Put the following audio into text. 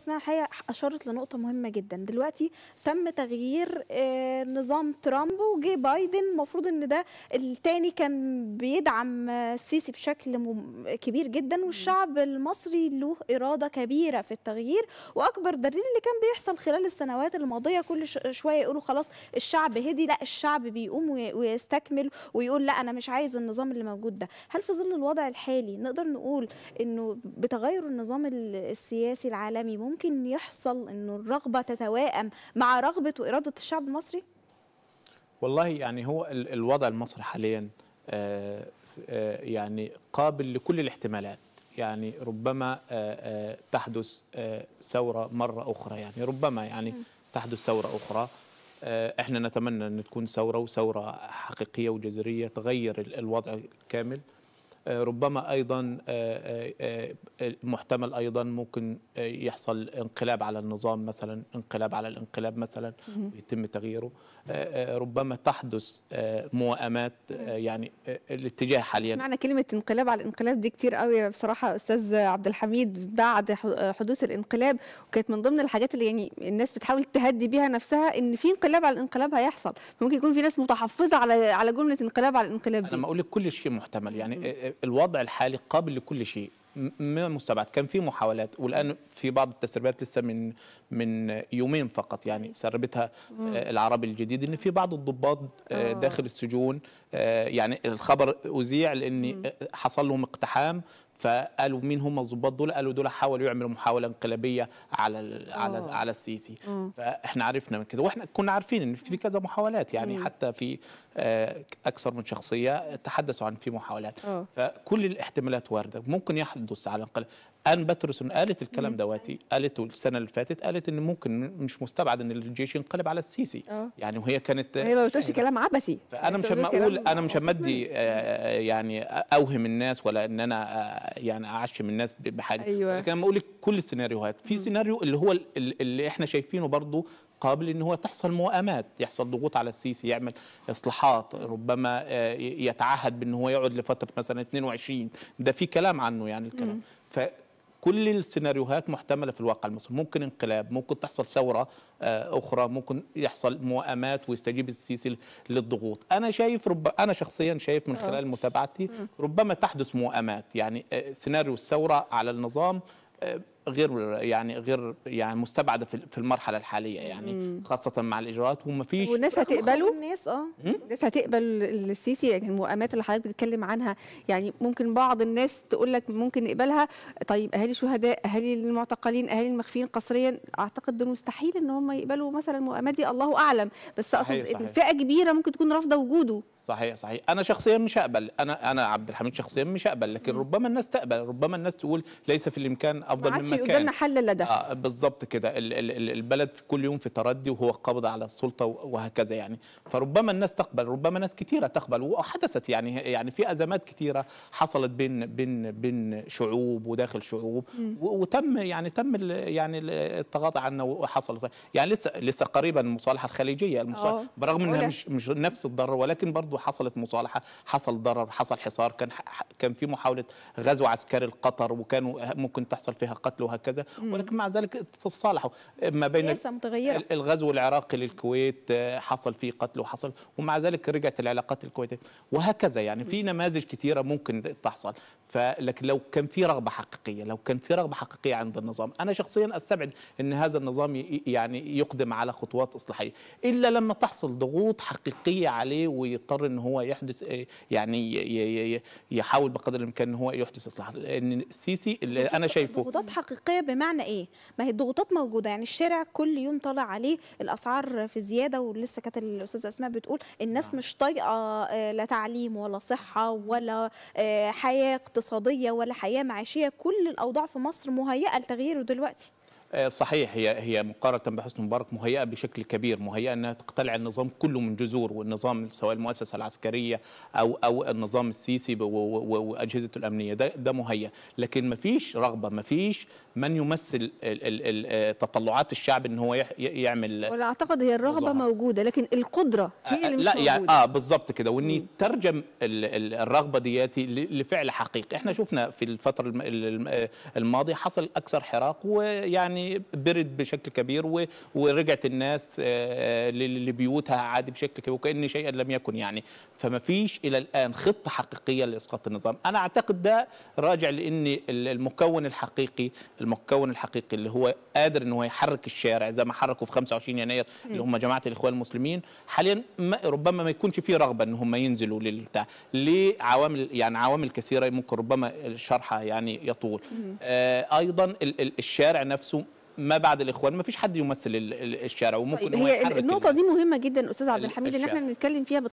اسمها الحقيقه أشارت لنقطة مهمة جدا دلوقتي تم تغيير آه، نظام ترامب وجي بايدن المفروض ان ده الثاني كان بيدعم السيسي آه، بشكل كبير جدا والشعب المصري له إرادة كبيرة في التغيير وأكبر دليل اللي كان بيحصل خلال السنوات الماضية كل شوية يقولوا خلاص الشعب هدي لا الشعب بيقوم ويستكمل ويقول لا أنا مش عايز النظام اللي موجود ده هل في ظل الوضع الحالي نقدر نقول انه بتغير النظام السياسي العالمي ممكن يحصل انه الرغبه تتوائم مع رغبه واراده الشعب المصري؟ والله يعني هو الوضع المصري حاليا آه، آه، يعني قابل لكل الاحتمالات يعني ربما آه، تحدث ثوره مره اخرى يعني ربما يعني تحدث ثوره اخرى احنا نتمنى ان تكون ثوره وثوره حقيقيه وجذريه تغير الوضع كامل آه، ربما ايضا آه، آه، محتمل ايضا ممكن يحصل انقلاب على النظام مثلا انقلاب على الانقلاب مثلا ويتم تغييره ربما تحدث موائمات يعني الاتجاه حاليا معنى كلمه انقلاب على الانقلاب دي كتير قوي بصراحه استاذ عبد الحميد بعد حدوث الانقلاب وكانت من ضمن الحاجات اللي يعني الناس بتحاول تهدي بيها نفسها ان في انقلاب على الانقلاب هيحصل ممكن يكون في ناس متحفظه على على جمله انقلاب على الانقلاب دي انا ما اقول لك كل شيء محتمل يعني الوضع الحالي قابل لكل شيء ما مستبعد كان في محاولات والان في بعض التسريبات لسه من من يومين فقط يعني سربتها آه، العربي الجديد ان في بعض الضباط آه، آه. داخل السجون يعني الخبر اذيع لان حصل لهم اقتحام فقالوا مين هم الضباط دول قالوا دول حاولوا يعملوا محاوله انقلابيه على على على السيسي فاحنا عرفنا من كده واحنا كنا عارفين ان في كذا محاولات يعني حتى في اكثر من شخصيه تحدثوا عن في محاولات فكل الاحتمالات وارده ممكن يحدث تدوس على الاقل ان باترسون قالت الكلام دواتي قالت السنه اللي فاتت قالت ان ممكن مش مستبعد ان الجيش ينقلب على السيسي أوه. يعني وهي كانت هي ما بتقولش كلام عبثي فانا مش ما اقول انا مش همدي آه، آه، يعني اوهم الناس ولا ان انا آه، يعني اعشم الناس بحاجه أيوة. لكن انا بقول لك كل السيناريوهات في سيناريو اللي هو اللي احنا شايفينه برضو قابل ان هو تحصل موائمات يحصل ضغوط على السيسي يعمل اصلاحات ربما يتعهد بان هو يقعد لفتره مثلا 22 ده في كلام عنه يعني الكلام فكل السيناريوهات محتمله في الواقع المصري ممكن انقلاب ممكن تحصل ثوره آه، اخرى ممكن يحصل موائمات ويستجيب السيسي للضغوط انا شايف رب انا شخصيا شايف من آه. خلال متابعتي ربما تحدث موائمات يعني آه، سيناريو الثوره على النظام غير يعني غير يعني مستبعده في المرحله الحاليه يعني مم. خاصه مع الاجراءات ومفيش والناس هتقبله الناس اه الناس هتقبل السيسي يعني المؤامات اللي حضرتك بتتكلم عنها يعني ممكن بعض الناس تقول لك ممكن نقبلها طيب اهالي الشهداء اهالي المعتقلين اهالي المخفيين قسريا اعتقد ده مستحيل ان هم يقبلوا مثلا المؤامات دي الله اعلم بس اقصد صحيح. فئه كبيره ممكن تكون رافضه وجوده صحيح صحيح انا شخصيا مش هقبل انا انا عبد الحميد شخصيا مش هقبل لكن م. ربما الناس تقبل ربما الناس تقول ليس في الامكان افضل مما مكان قدامنا حل لا ده آه بالظبط كده البلد كل يوم في تردي وهو قبض على السلطه وهكذا يعني فربما الناس تقبل ربما ناس كثيره تقبل وحدثت يعني يعني في ازمات كثيره حصلت بين بين بين شعوب وداخل شعوب م. وتم يعني تم يعني التغاضى عنه وحصل يعني لسه لسه قريبا المصالحه الخليجيه المصالحة آه، برغم انها مش مش نفس الضرر ولكن برضه حصلت مصالحه حصل ضرر حصل حصار كان كان في محاوله غزو عسكري لقطر وكانوا ممكن تحصل فيها قتل قتلوا هكذا ولكن مع ذلك تصالحوا ما بين الغزو العراقي للكويت آه، حصل فيه قتل وحصل ومع ذلك رجعت العلاقات الكويتية وهكذا يعني في نماذج كثيرة ممكن تحصل فلكن لو كان في رغبة حقيقية لو كان في رغبة حقيقية عند النظام أنا شخصيا أستبعد أن هذا النظام يعني يقدم على خطوات إصلاحية إلا لما تحصل ضغوط حقيقية عليه ويضطر أن هو يحدث آه، يعني يحاول بقدر الإمكان أن هو يحدث إصلاح لان السيسي اللي أنا شايفه ضغوطات حقيقية حقيقيه بمعنى ايه؟ ما هي الضغوطات موجوده يعني الشارع كل يوم طالع عليه الاسعار في زياده ولسه كانت الاستاذه اسماء بتقول الناس نعم. مش طايقه آه، لا تعليم ولا صحه ولا آه، حياه اقتصاديه ولا حياه معيشيه كل الاوضاع في مصر مهيئه لتغييره دلوقتي. آه، صحيح هي هي مقارنه بحسن مبارك مهيئه بشكل كبير مهيئه انها تقتلع النظام كله من جذور والنظام سواء المؤسسه العسكريه او او النظام السيسي واجهزته الامنيه ده ده مهيئ لكن ما فيش رغبه ما فيش من يمثل آه، تطلعات الشعب ان هو يعمل ولا اعتقد هي الرغبه وزارة. موجوده لكن القدره آه، هي اللي مش لا يعني موجودة. اه بالظبط كده وان يترجم الرغبه دياتي لفعل حقيقي احنا شفنا في الفتره الماضيه حصل اكثر حراك ويعني يعني برد بشكل كبير ورجعت الناس آه، آه، لبيوتها عادي بشكل كبير وكأن شيئا لم يكن يعني فما فيش إلى الآن خطة حقيقية لإسقاط النظام أنا أعتقد ده راجع لأن المكون الحقيقي المكون الحقيقي اللي هو قادر أنه يحرك الشارع زي ما حركوا في 25 يناير اللي هم جماعة الإخوان المسلمين حاليا ما ربما ما يكونش فيه رغبة أن هم ينزلوا للبتاع لعوامل يعني عوامل كثيرة ممكن ربما شرحها يعني يطول آه أيضا الشارع نفسه ما بعد الاخوان ما فيش حد يمثل الشارع وممكن طيب هي النقطه دي مهمه جدا استاذ عبد الحميد ان احنا نتكلم فيها